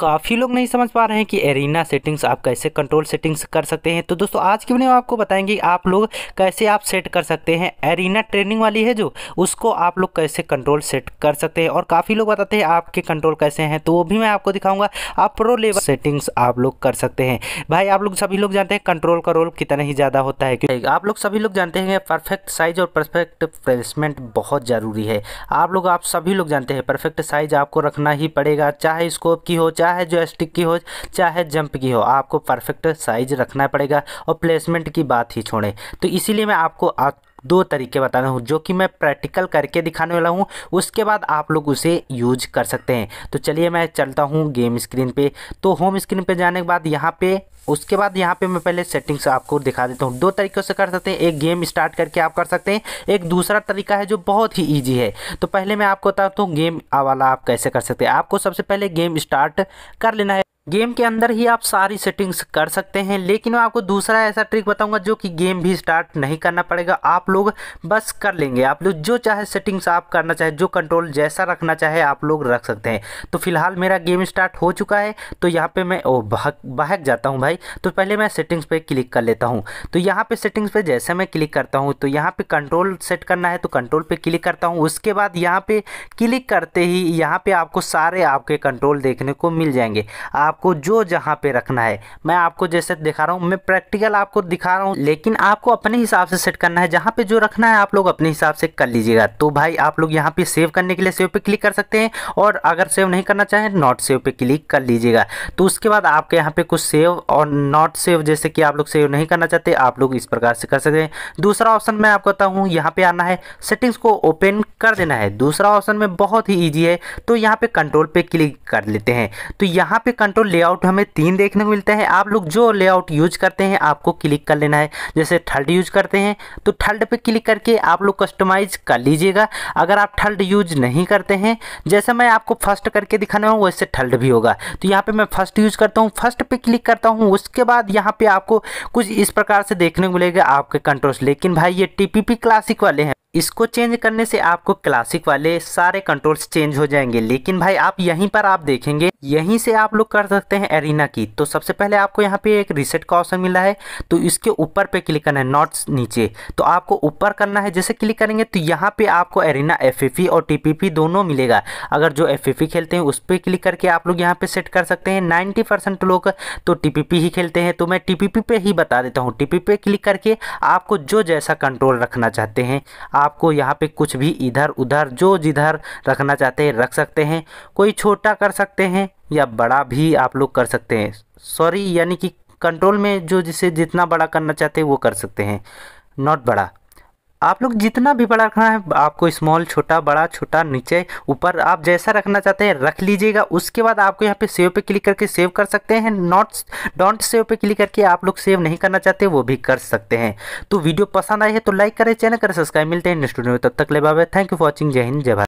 काफ़ी लोग नहीं समझ पा रहे हैं कि एरिना सेटिंग्स आप कैसे कंट्रोल सेटिंग्स कर सकते हैं तो दोस्तों आज की वीडियो में आपको बताएंगे आप लोग कैसे आप सेट कर सकते हैं एरिना ट्रेनिंग वाली है जो उसको आप लोग कैसे कंट्रोल सेट कर सकते हैं और काफ़ी लोग बताते हैं आपके कंट्रोल कैसे हैं तो वो भी मैं आपको दिखाऊंगा आप प्रो लेवल सेटिंग्स आप लोग कर सकते हैं भाई आप लोग सभी लोग जानते हैं कंट्रोल का रोल कितना ही ज़्यादा होता है क्योंकि आप लोग सभी लोग जानते हैं परफेक्ट साइज और परफेक्ट प्लेसमेंट बहुत ज़रूरी है आप लोग आप सभी लोग जानते हैं परफेक्ट साइज आपको रखना ही पड़ेगा चाहे स्कोप की हो चाहे चाहे जो स्टिक की हो चाहे जंप की हो आपको परफेक्ट साइज रखना पड़ेगा और प्लेसमेंट की बात ही छोड़ें तो इसीलिए मैं आपको आ, दो तरीके बता रहा हूँ जो कि मैं प्रैक्टिकल करके दिखाने वाला हूँ उसके बाद आप लोग उसे यूज कर सकते हैं तो चलिए मैं चलता हूँ गेम स्क्रीन पे तो होम स्क्रीन पे जाने के बाद यहाँ पे उसके बाद यहाँ पे मैं पहले सेटिंग्स आपको दिखा देता हूँ दो तरीक़ों से कर सकते हैं एक गेम स्टार्ट करके आप कर सकते हैं एक दूसरा तरीका है जो बहुत ही ईजी है तो पहले मैं आपको बताता हूँ गेम वाला आप कैसे कर सकते हैं आपको सबसे पहले गेम स्टार्ट कर लेना है गेम के अंदर ही आप सारी सेटिंग्स कर सकते हैं लेकिन मैं आपको दूसरा ऐसा ट्रिक बताऊंगा जो कि गेम भी स्टार्ट नहीं करना पड़ेगा आप लोग बस कर लेंगे आप लोग जो चाहे सेटिंग्स आप करना चाहे जो कंट्रोल जैसा रखना चाहे आप लोग रख सकते हैं तो फिलहाल मेरा गेम स्टार्ट हो चुका है तो यहाँ पर मैं ओ बहक जाता हूँ भाई तो पहले मैं सेटिंग्स पर क्लिक कर लेता हूँ तो यहाँ पर सेटिंग्स पर जैसे मैं क्लिक करता हूँ तो यहाँ पर कंट्रोल सेट करना है तो कंट्रोल पर क्लिक करता हूँ उसके बाद यहाँ पर क्लिक करते ही यहाँ पर आपको सारे आपके कंट्रोल देखने को मिल जाएंगे आप आपको जो जहाँ पे रखना है मैं आपको जैसे दिखा रहा हूँ मैं प्रैक्टिकल आपको दिखा रहा हूँ लेकिन आपको अपने हिसाब से सेट करना है जहाँ पे जो रखना है आप लोग अपने हिसाब से कर लीजिएगा तो भाई आप लोग यहाँ पे सेव करने के लिए सेव पे क्लिक कर सकते हैं और अगर सेव नहीं करना चाहें नॉट सेव पे क्लिक कर लीजिएगा तो उसके बाद आपके यहाँ पे कुछ सेव और नॉट सेव जैसे कि आप लोग सेव नहीं करना चाहते आप लोग इस प्रकार से कर सकते हैं दूसरा ऑप्शन मैं आपको बताता हूँ यहाँ पे आना है सेटिंग्स को ओपन कर देना है दूसरा ऑप्शन में बहुत ही ईजी है तो यहाँ पे कंट्रोल पे क्लिक कर लेते हैं तो यहाँ पे कंट्रोल लेआउट हमें तीन देखने को मिलता है आप लोग जो लेआउट यूज करते हैं आपको क्लिक कर लेना है जैसे थर्ड यूज करते हैं तो थर्ड पे क्लिक करके आप लोग कस्टमाइज कर लीजिएगा अगर आप थर्ड यूज नहीं करते हैं जैसे मैं आपको फर्स्ट करके दिखाना हूँ वैसे थर्ड भी होगा तो यहाँ पर मैं फर्स्ट यूज करता हूँ फर्स्ट पे क्लिक करता हूँ उसके बाद यहाँ पर आपको कुछ इस प्रकार से देखने को मिलेगा आपके कंट्रोल्स लेकिन भाई ये टीपीपी क्लासिक वाले हैं इसको चेंज करने से आपको क्लासिक वाले सारे कंट्रोल्स चेंज हो जाएंगे लेकिन भाई आप यहीं पर आप देखेंगे यहीं से आप लोग कर सकते हैं एरिना की तो सबसे पहले आपको यहाँ पे एक रिसेट का ऑप्शन मिला है तो इसके ऊपर पे क्लिक करना है नॉट नीचे तो आपको ऊपर करना है जैसे क्लिक करेंगे तो यहाँ पे आपको एरिना एफ e और टी दोनों मिलेगा अगर जो एफ e खेलते हैं उस पर क्लिक करके आप लोग यहाँ पे सेट कर सकते हैं नाइन्टी लोग तो टी ही खेलते हैं तो मैं टी पे ही बता देता हूँ टी पे क्लिक करके आपको जो जैसा कंट्रोल रखना चाहते हैं आप आपको यहाँ पे कुछ भी इधर उधर जो जिधर रखना चाहते हैं रख सकते हैं कोई छोटा कर सकते हैं या बड़ा भी आप लोग कर सकते हैं सॉरी यानी कि कंट्रोल में जो जिसे जितना बड़ा करना चाहते हैं वो कर सकते हैं नॉट बड़ा आप लोग जितना भी बड़ा रखना है आपको स्मॉल छोटा बड़ा छोटा नीचे ऊपर आप जैसा रखना चाहते हैं रख लीजिएगा उसके बाद आपको यहाँ पे सेव पे क्लिक करके सेव कर सकते हैं नॉट डोंट सेव पे क्लिक करके आप लोग सेव नहीं करना चाहते वो भी कर सकते हैं तो वीडियो पसंद आई है तो लाइक करें चैनल करें सब्सक्राइब मिलते हैं नेक्स्ट वीडियो में तब तक ले बाबा थैंक यू फॉर वॉचिंग जय हिंद जय भारत